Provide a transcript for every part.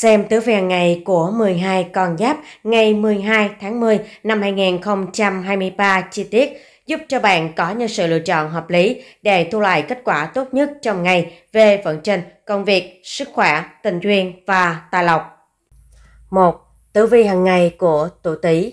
Xem tứ vàng ngày của 12 con giáp ngày 12 tháng 10 năm 2023 chi tiết giúp cho bạn có những sự lựa chọn hợp lý để thu lại kết quả tốt nhất trong ngày về vận trình, công việc, sức khỏe, tình duyên và tài lộc. 1. Tử vi hàng ngày của tuổi Tý.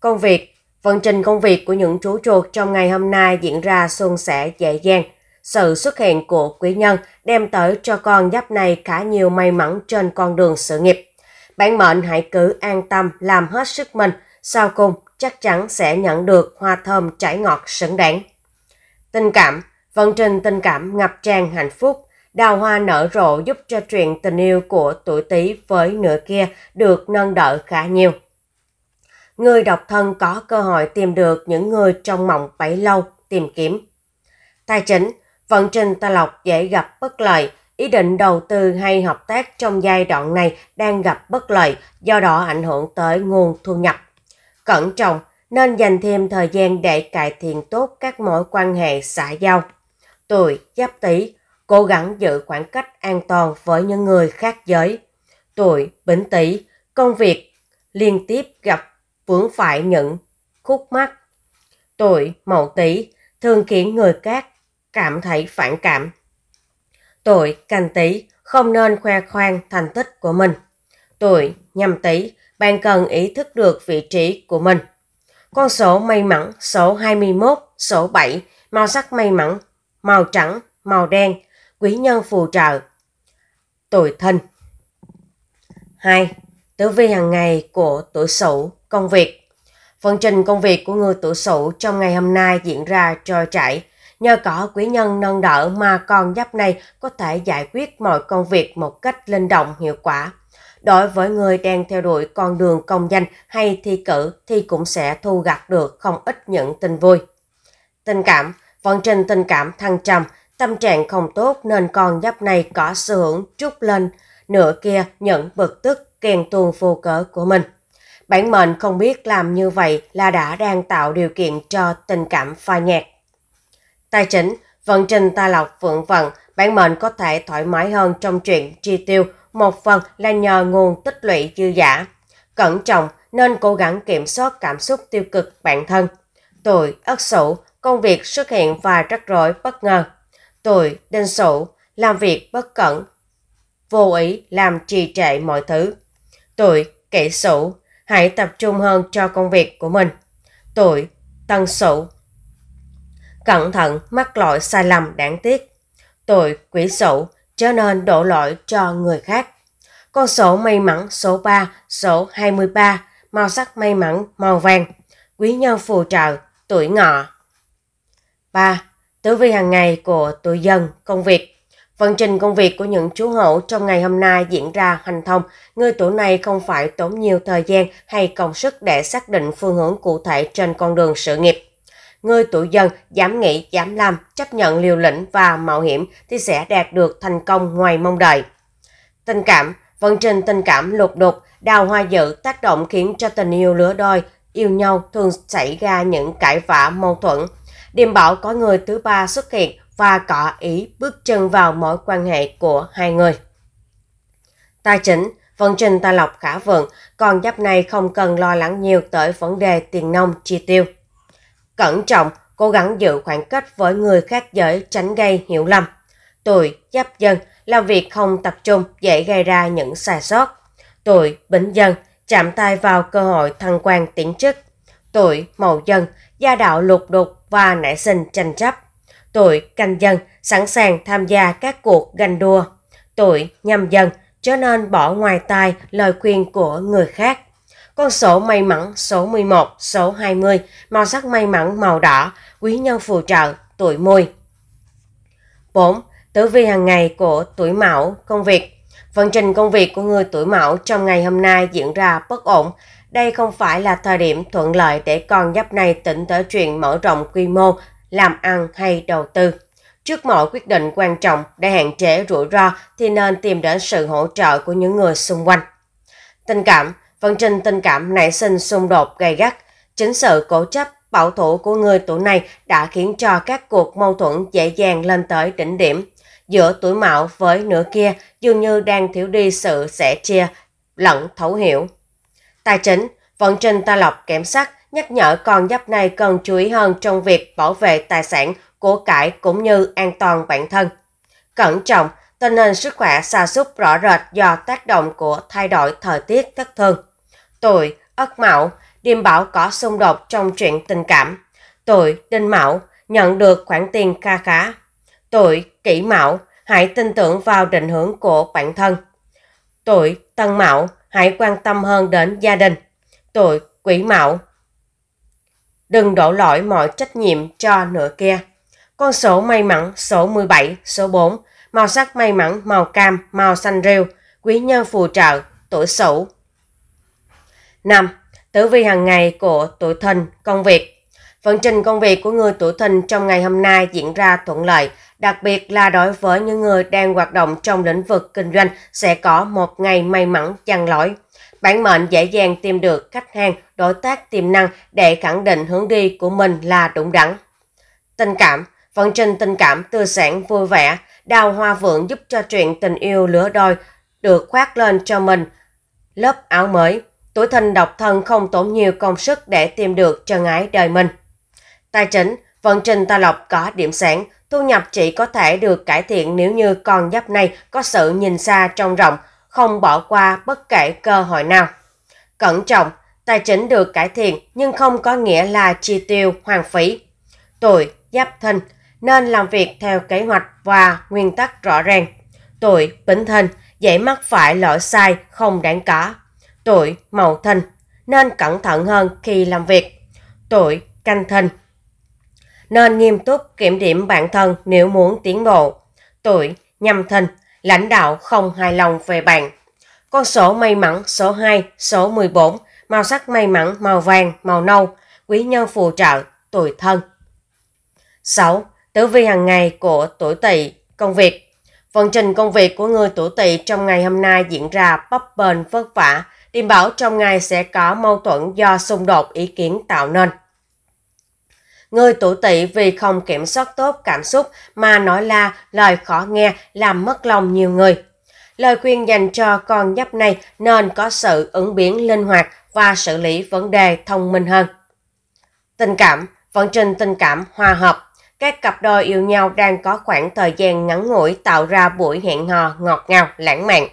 Công việc Vận trình công việc của những chú chuột trong ngày hôm nay diễn ra suôn sẻ dễ dàng, sự xuất hiện của quý nhân đem tới cho con giáp này khá nhiều may mắn trên con đường sự nghiệp. Bạn mệnh hãy cứ an tâm làm hết sức mình, sau cùng chắc chắn sẽ nhận được hoa thơm chảy ngọt sững đáng. Tình cảm, vận trình tình cảm ngập tràn hạnh phúc, đào hoa nở rộ giúp cho chuyện tình yêu của tuổi Tý với nửa kia được nâng đỡ khá nhiều. Người độc thân có cơ hội tìm được những người trong mộng bấy lâu tìm kiếm. Tài chính, Vận trình Tài Lộc dễ gặp bất lợi, ý định đầu tư hay hợp tác trong giai đoạn này đang gặp bất lợi, do đó ảnh hưởng tới nguồn thu nhập. Cẩn trọng, nên dành thêm thời gian để cải thiện tốt các mối quan hệ xã giao. Tuổi Giáp Tý, cố gắng giữ khoảng cách an toàn với những người khác giới. Tuổi Bính Tý, công việc liên tiếp gặp vướng phải những khúc mắc. Tuổi Mậu Tý thường khiến người khác cảm thấy phản cảm. Tuổi canh tí không nên khoe khoang thành tích của mình. Tuổi nhâm tí bạn cần ý thức được vị trí của mình. Con số may mắn số 21, số 7, màu sắc may mắn, màu trắng, màu đen, quý nhân phù trợ. Tuổi thân 2. Tử vi hàng ngày của tuổi sửu công việc Phần trình công việc của người tuổi sửu trong ngày hôm nay diễn ra trôi chảy, Nhờ có quý nhân nâng đỡ mà con giáp này có thể giải quyết mọi công việc một cách linh động hiệu quả. Đối với người đang theo đuổi con đường công danh hay thi cử thì cũng sẽ thu gặt được không ít những tin vui. Tình cảm, vận trình tình cảm thăng trầm, tâm trạng không tốt nên con giáp này có xu hướng trút lên, nửa kia nhận bực tức kèn tuôn vô cớ của mình. Bản mệnh không biết làm như vậy là đã đang tạo điều kiện cho tình cảm phai nhạt tài chính, vận trình tài lộc vượng vận, bản mệnh có thể thoải mái hơn trong chuyện chi tiêu, một phần là nhờ nguồn tích lũy dư giả. Cẩn trọng nên cố gắng kiểm soát cảm xúc tiêu cực bản thân. Tuổi Ất Sửu, công việc xuất hiện và rắc rối bất ngờ. Tuổi Đinh Sửu, làm việc bất cẩn, vô ý làm trì trệ mọi thứ. Tuổi Kỷ Sửu, hãy tập trung hơn cho công việc của mình. Tuổi Tân Sửu, cẩn thận mắc lỗi sai lầm đáng tiếc. Tội quỷ sổ trở nên đổ lỗi cho người khác. Con sổ may mắn số 3, số 23, màu sắc may mắn màu vàng, quý nhân phù trợ, tuổi ngọ. 3. Tử vi hàng ngày của tuổi dân, công việc. Vận trình công việc của những chú hậu trong ngày hôm nay diễn ra hành thông. Người tuổi này không phải tốn nhiều thời gian hay công sức để xác định phương hướng cụ thể trên con đường sự nghiệp người tuổi dần dám nghĩ, dám làm, chấp nhận liều lĩnh và mạo hiểm thì sẽ đạt được thành công ngoài mong đợi. Tình cảm, vận trình tình cảm lục đục, đào hoa dự tác động khiến cho tình yêu lứa đôi, yêu nhau thường xảy ra những cãi vã mâu thuẫn. Điềm bảo có người thứ ba xuất hiện và cọ ý bước chân vào mối quan hệ của hai người. Tài chính, vận trình tài lộc khả vượng, còn giáp này không cần lo lắng nhiều tới vấn đề tiền nông chi tiêu. Cẩn trọng, cố gắng giữ khoảng cách với người khác giới tránh gây hiểu lầm. Tuổi giáp dân làm việc không tập trung dễ gây ra những sai sót. Tuổi bính dân chạm tay vào cơ hội thăng quan tiến chức. Tuổi mậu dân gia đạo lục đục và nảy sinh tranh chấp. Tuổi canh dân sẵn sàng tham gia các cuộc ganh đua. Tuổi nhâm dân cho nên bỏ ngoài tai lời khuyên của người khác. Con số may mắn số 11, số 20, màu sắc may mắn màu đỏ, quý nhân phù trợ, tuổi mùi. 4. Tử vi hàng ngày của tuổi mão, công việc. Vận trình công việc của người tuổi mão trong ngày hôm nay diễn ra bất ổn. Đây không phải là thời điểm thuận lợi để con giáp này tỉnh tới chuyện mở rộng quy mô, làm ăn hay đầu tư. Trước mọi quyết định quan trọng để hạn chế rủi ro thì nên tìm đến sự hỗ trợ của những người xung quanh. Tình cảm vận trình tình cảm nảy sinh xung đột gay gắt. Chính sự cổ chấp bảo thủ của người tuổi này đã khiến cho các cuộc mâu thuẫn dễ dàng lên tới đỉnh điểm. Giữa tuổi mạo với nửa kia dường như đang thiếu đi sự sẻ chia, lẫn thấu hiểu. Tài chính, vận trình ta lọc kém sắc, nhắc nhở con giáp này cần chú ý hơn trong việc bảo vệ tài sản, của cải cũng như an toàn bản thân. Cẩn trọng, tình hình sức khỏe xa sút rõ rệt do tác động của thay đổi thời tiết thất thường. Tôi, Ất Mão, Điềm Bảo có xung đột trong chuyện tình cảm. Tôi, Đinh Mão, nhận được khoản tiền kha khá. Tôi, Kỷ Mão, hãy tin tưởng vào định hướng của bản thân. Tôi, Tân Mão, hãy quan tâm hơn đến gia đình. Tôi, Quỷ Mão, đừng đổ lỗi mọi trách nhiệm cho nửa kia. Con số may mắn số 17, số 4, màu sắc may mắn màu cam, màu xanh rêu, quý nhân phù trợ, tuổi sửu, 5. Tử vi hàng ngày của tuổi thìn công việc. Vận trình công việc của người tuổi thìn trong ngày hôm nay diễn ra thuận lợi, đặc biệt là đối với những người đang hoạt động trong lĩnh vực kinh doanh sẽ có một ngày may mắn chăn lỗi. Bản mệnh dễ dàng tìm được khách hàng, đối tác tiềm năng để khẳng định hướng đi của mình là đúng đắn. Tình cảm, vận trình tình cảm tươi sáng vui vẻ, đào hoa vượng giúp cho chuyện tình yêu lửa đôi được khoác lên cho mình lớp áo mới tuổi thân độc thân không tốn nhiều công sức để tìm được chân ái đời mình. Tài chính, vận trình ta Lộc có điểm sáng, thu nhập chỉ có thể được cải thiện nếu như con giáp này có sự nhìn xa trong rộng, không bỏ qua bất kể cơ hội nào. Cẩn trọng, tài chính được cải thiện nhưng không có nghĩa là chi tiêu hoàng phí. Tuổi giáp Thân nên làm việc theo kế hoạch và nguyên tắc rõ ràng. Tuổi bính Thân dễ mắc phải lỗi sai không đáng có tuổi mậu thân nên cẩn thận hơn khi làm việc. Tuổi canh thân nên nghiêm túc kiểm điểm bản thân nếu muốn tiến bộ. Tuổi nhâm thân lãnh đạo không hài lòng về bạn. Con số may mắn số 2, số 14, màu sắc may mắn màu vàng, màu nâu, quý nhân phù trợ, tuổi thân. 6. Tử vi hàng ngày của tuổi tỵ, công việc. Vận trình công việc của người tuổi tỵ trong ngày hôm nay diễn ra bấp bênh vất vả, Tin bảo trong ngày sẽ có mâu thuẫn do xung đột ý kiến tạo nên. Người tuổi tỵ vì không kiểm soát tốt cảm xúc mà nói la lời khó nghe làm mất lòng nhiều người. Lời khuyên dành cho con giáp này nên có sự ứng biến linh hoạt và xử lý vấn đề thông minh hơn. Tình cảm, vận trình tình cảm hòa hợp. Các cặp đôi yêu nhau đang có khoảng thời gian ngắn ngủi tạo ra buổi hẹn hò ngọt ngào, lãng mạn.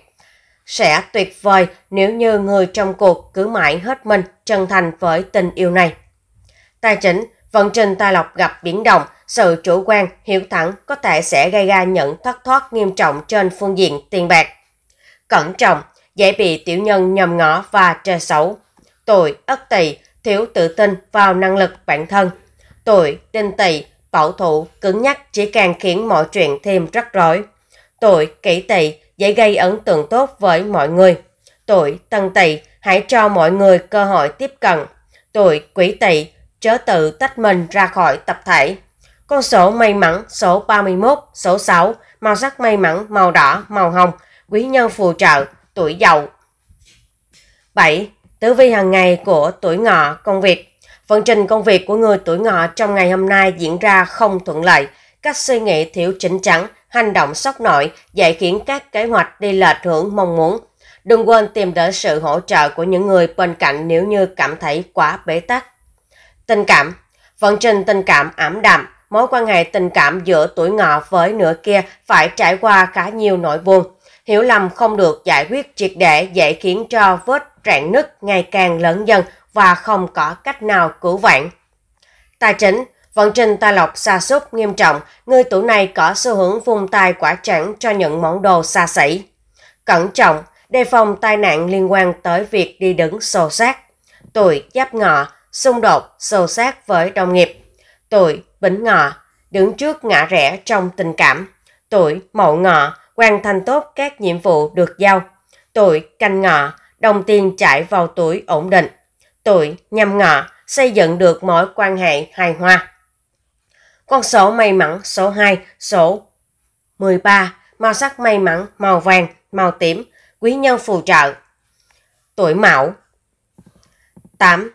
Sẽ tuyệt vời nếu như người trong cuộc cứ mãi hết mình chân thành với tình yêu này. Tài chính, vận trình tài lộc gặp biến động, sự chủ quan, hiểu thẳng có thể sẽ gây ra những thất thoát nghiêm trọng trên phương diện tiền bạc. Cẩn trọng, dễ bị tiểu nhân nhầm ngõ và trời xấu. Tội ất tỵ, thiếu tự tin vào năng lực bản thân. Tội tinh tỵ, bảo thủ, cứng nhắc chỉ càng khiến mọi chuyện thêm rắc rối. Tội kỷ tỵ, dễ gây ấn tượng tốt với mọi người. Tuổi tân tỵ hãy cho mọi người cơ hội tiếp cận. Tuổi quý tỵ chớ tự tách mình ra khỏi tập thể. Con số may mắn số 31, số 6, màu sắc may mắn màu đỏ, màu hồng, quý nhân phù trợ, tuổi giàu. 7. Tử vi hàng ngày của tuổi ngọ công việc Vận trình công việc của người tuổi ngọ trong ngày hôm nay diễn ra không thuận lợi. Các suy nghĩ thiếu chỉnh chắn hành động sốc nổi, dạy khiến các kế hoạch đi lệch hướng mong muốn. Đừng quên tìm đến sự hỗ trợ của những người bên cạnh nếu như cảm thấy quá bế tắc. Tình cảm Vận trình tình cảm ảm đạm, mối quan hệ tình cảm giữa tuổi ngọ với nửa kia phải trải qua khá nhiều nỗi buồn. Hiểu lầm không được giải quyết triệt để dễ khiến cho vết rạn nứt ngày càng lớn dần và không có cách nào cứu vãn. Tài chính Vận trình tài lộc xa sút nghiêm trọng, người tuổi này có xu hướng vung tay quả chẳng cho những món đồ xa xỉ. Cẩn trọng, đề phòng tai nạn liên quan tới việc đi đứng xô sát Tuổi giáp ngọ, xung đột, xô sát với đồng nghiệp. Tuổi bính ngọ, đứng trước ngã rẽ trong tình cảm. Tuổi mậu ngọ, hoàn thành tốt các nhiệm vụ được giao. Tuổi canh ngọ, đồng tiền chảy vào tuổi ổn định. Tuổi nhâm ngọ, xây dựng được mối quan hệ hài hòa. Con số may mắn số 2, số 13, màu sắc may mắn màu vàng, màu tím, quý nhân phù trợ. Tuổi Mão 8.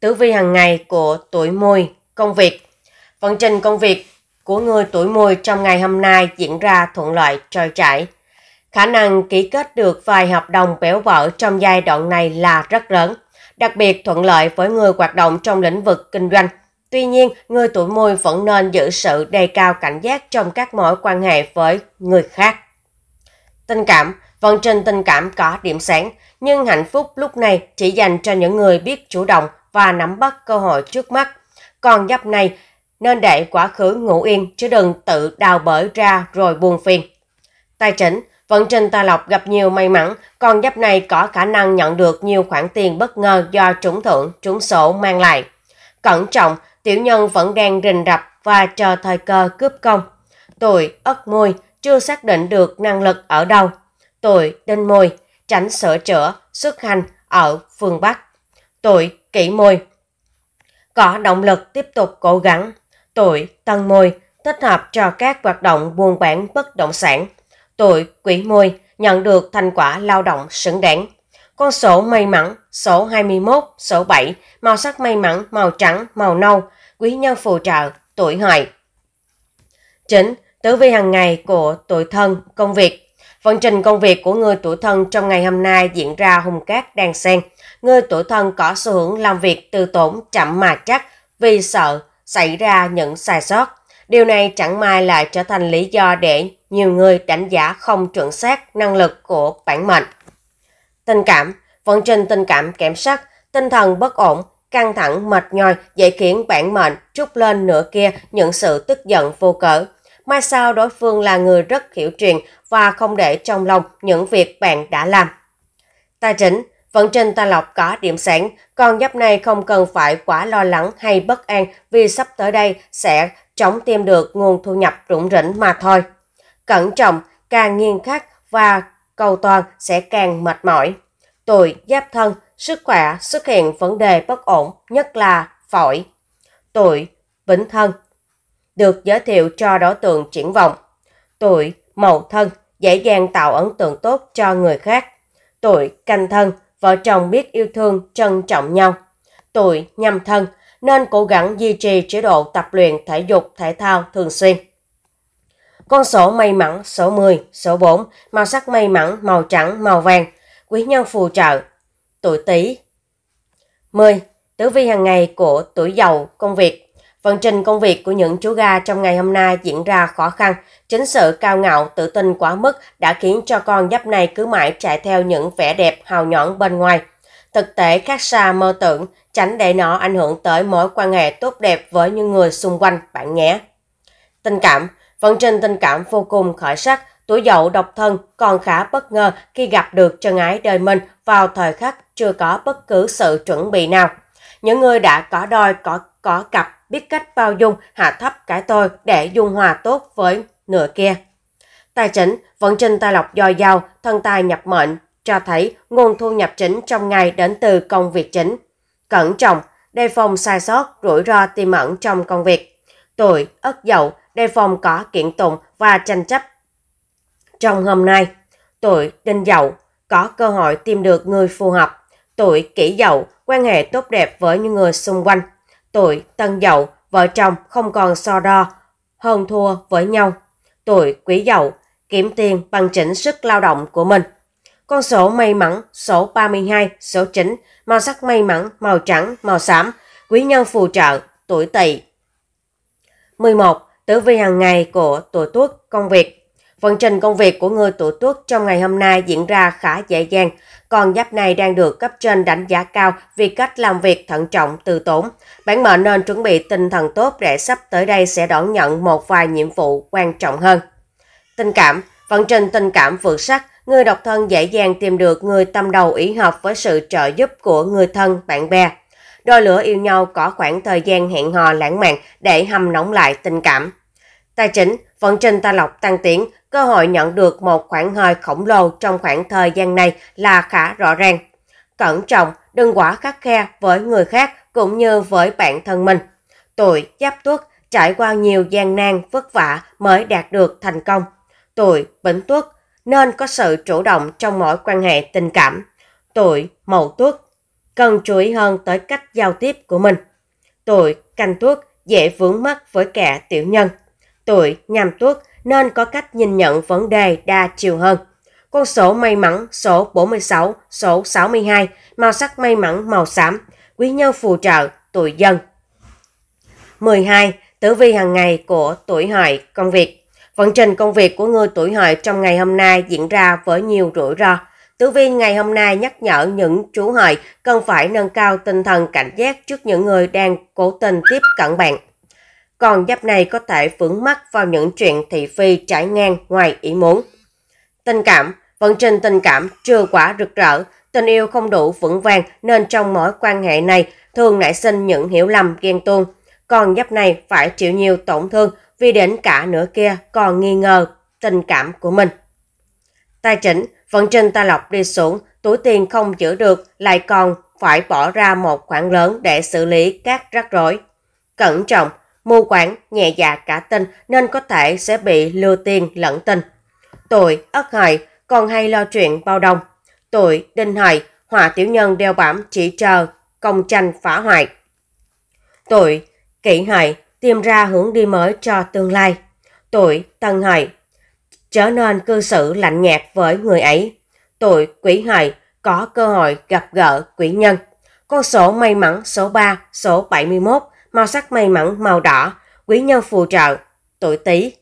Tử vi hàng ngày của tuổi Mùi, công việc. Vận trình công việc của người tuổi Mùi trong ngày hôm nay diễn ra thuận lợi trôi chảy. Khả năng ký kết được vài hợp đồng béo bở trong giai đoạn này là rất lớn, đặc biệt thuận lợi với người hoạt động trong lĩnh vực kinh doanh Tuy nhiên, người tuổi mùi vẫn nên giữ sự đề cao cảnh giác trong các mối quan hệ với người khác. Tình cảm Vận vâng trình tình cảm có điểm sáng, nhưng hạnh phúc lúc này chỉ dành cho những người biết chủ động và nắm bắt cơ hội trước mắt. Còn dấp này nên để quá khứ ngủ yên chứ đừng tự đào bới ra rồi buồn phiền. Tài chính, vận trình tài lộc gặp nhiều may mắn, còn dấp này có khả năng nhận được nhiều khoản tiền bất ngờ do trúng thưởng, trúng sổ mang lại. Cẩn trọng, tiểu nhân vẫn đang rình rập và chờ thời cơ cướp công. Tôi ất môi, chưa xác định được năng lực ở đâu. Tôi đinh môi, tránh sửa chữa, xuất hành ở phương Bắc. Tôi kỹ môi, có động lực tiếp tục cố gắng. Tôi tân môi, thích hợp cho các hoạt động buôn bán bất động sản. Tôi quỷ môi, nhận được thành quả lao động xứng đáng. Con sổ may mắn, sổ 21, sổ 7, màu sắc may mắn, màu trắng, màu nâu, quý nhân phù trợ, tuổi hợi. Chính, tử vi hàng ngày của tuổi thân, công việc. Vận trình công việc của người tuổi thân trong ngày hôm nay diễn ra hùng cát đan xen. Người tuổi thân có xu hướng làm việc từ tốn chậm mà chắc vì sợ xảy ra những sai sót. Điều này chẳng may lại trở thành lý do để nhiều người đánh giá không chuẩn xác năng lực của bản mệnh. Tình cảm, vận trình tình cảm kém sắc, tinh thần bất ổn, căng thẳng, mệt nhòi, dễ khiến bản mệnh trút lên nửa kia những sự tức giận vô cỡ. Mai sau đối phương là người rất hiểu chuyện và không để trong lòng những việc bạn đã làm. Tài chính, vận trình ta lọc có điểm sáng, còn giáp này không cần phải quá lo lắng hay bất an vì sắp tới đây sẽ chống tìm được nguồn thu nhập rủng rỉnh mà thôi. Cẩn trọng, càng nghiêm khắc và cầu toàn sẽ càng mệt mỏi. Tuổi giáp thân, sức khỏe xuất hiện vấn đề bất ổn, nhất là phổi. Tuổi Vĩnh Thân được giới thiệu cho đối tượng triển vọng. Tuổi Mậu Thân dễ dàng tạo ấn tượng tốt cho người khác. Tuổi Canh Thân vợ chồng biết yêu thương, trân trọng nhau. Tuổi Nhâm Thân nên cố gắng duy trì chế độ tập luyện thể dục thể thao thường xuyên. Con sổ may mắn số 10, số 4, màu sắc may mắn màu trắng, màu vàng, quý nhân phù trợ, tuổi Tý. 10. Tử vi hàng ngày của tuổi giàu công việc. Vận trình công việc của những chú gà trong ngày hôm nay diễn ra khó khăn. Chính sự cao ngạo, tự tin quá mức đã khiến cho con giáp này cứ mãi chạy theo những vẻ đẹp hào nhọn bên ngoài. Thực tế khác xa mơ tưởng, tránh để nó ảnh hưởng tới mối quan hệ tốt đẹp với những người xung quanh bạn nhé. Tình cảm Vận trình tình cảm vô cùng khởi sắc, tuổi dậu độc thân còn khá bất ngờ khi gặp được chân ái đời mình vào thời khắc chưa có bất cứ sự chuẩn bị nào. Những người đã có đôi có có cặp biết cách bao dung hạ thấp cái tôi để dung hòa tốt với nửa kia. Tài chính, vận trình tài lộc dồi dào, thân tài nhập mệnh, cho thấy nguồn thu nhập chính trong ngày đến từ công việc chính. Cẩn trọng, đề phòng sai sót, rủi ro tiềm ẩn trong công việc. Tuổi, ất dậu đề phòng có kiện tụng và tranh chấp. Trong hôm nay, tuổi đinh dậu có cơ hội tìm được người phù hợp. Tuổi kỷ dậu quan hệ tốt đẹp với những người xung quanh. Tuổi tân dậu vợ chồng không còn so đo, hơn thua với nhau. Tuổi quý dậu kiếm tiền bằng chỉnh sức lao động của mình. Con số may mắn số 32, số 9, màu sắc may mắn, màu trắng, màu xám, quý nhân phù trợ, tuổi tỵ. 11 tử vi hàng ngày của tuổi tuất công việc. Vận trình công việc của người tuổi tuất trong ngày hôm nay diễn ra khá dễ dàng, còn giáp này đang được cấp trên đánh giá cao vì cách làm việc thận trọng từ tốn. Bản mệnh nên chuẩn bị tinh thần tốt để sắp tới đây sẽ đón nhận một vài nhiệm vụ quan trọng hơn. Tình cảm, vận trình tình cảm vượt sắc, người độc thân dễ dàng tìm được người tâm đầu ý hợp với sự trợ giúp của người thân, bạn bè. Đôi lửa yêu nhau có khoảng thời gian hẹn hò lãng mạn để hâm nóng lại tình cảm. Tài chính, vận trình Tài Lộc tăng tiến, cơ hội nhận được một khoản hơi khổng lồ trong khoảng thời gian này là khá rõ ràng. Cẩn trọng, đừng quá khắc khe với người khác cũng như với bản thân mình. Tuổi giáp tuất trải qua nhiều gian nan vất vả mới đạt được thành công. Tuổi bính tuất nên có sự chủ động trong mọi quan hệ tình cảm. Tuổi mậu tuất cần chú ý hơn tới cách giao tiếp của mình. Tuổi canh tuất dễ vướng mắc với kẻ tiểu nhân tuổi, năm tuất nên có cách nhìn nhận vấn đề đa chiều hơn. Con số may mắn số 46, số 62, màu sắc may mắn màu xám, quý nhân phù trợ, tuổi dân. 12. Tử vi hàng ngày của tuổi hợi công việc. Vận trình công việc của người tuổi hợi trong ngày hôm nay diễn ra với nhiều rủi ro. Tử vi ngày hôm nay nhắc nhở những chú hợi cần phải nâng cao tinh thần cảnh giác trước những người đang cố tình tiếp cận bạn – còn giáp này có thể vướng mắc vào những chuyện thị phi trải ngang ngoài ý muốn. Tình cảm, vận trình tình cảm chưa quá rực rỡ, tình yêu không đủ vững vàng nên trong mối quan hệ này thường nảy sinh những hiểu lầm ghen tuông. còn giáp này phải chịu nhiều tổn thương vì đến cả nửa kia còn nghi ngờ tình cảm của mình. Tài chính, vận trình tài lộc đi xuống, túi tiền không giữ được lại còn phải bỏ ra một khoản lớn để xử lý các rắc rối. Cẩn trọng, mưu quản nhẹ dạ cả tin nên có thể sẽ bị lừa tiền lẫn tin. tội Ất Hợi còn hay lo chuyện bao đồng. tội Đinh Hợi, hòa tiểu nhân đeo bám chỉ chờ, công tranh phá hoại. tội Kỷ Hợi, tìm ra hướng đi mới cho tương lai. tội Tân Hợi, trở nên cư xử lạnh nhạt với người ấy. tội Quỷ Hợi, có cơ hội gặp gỡ quỷ nhân. Con số may mắn số 3, số 71 màu sắc may mắn màu đỏ, quý nhân phù trợ, tuổi Tý,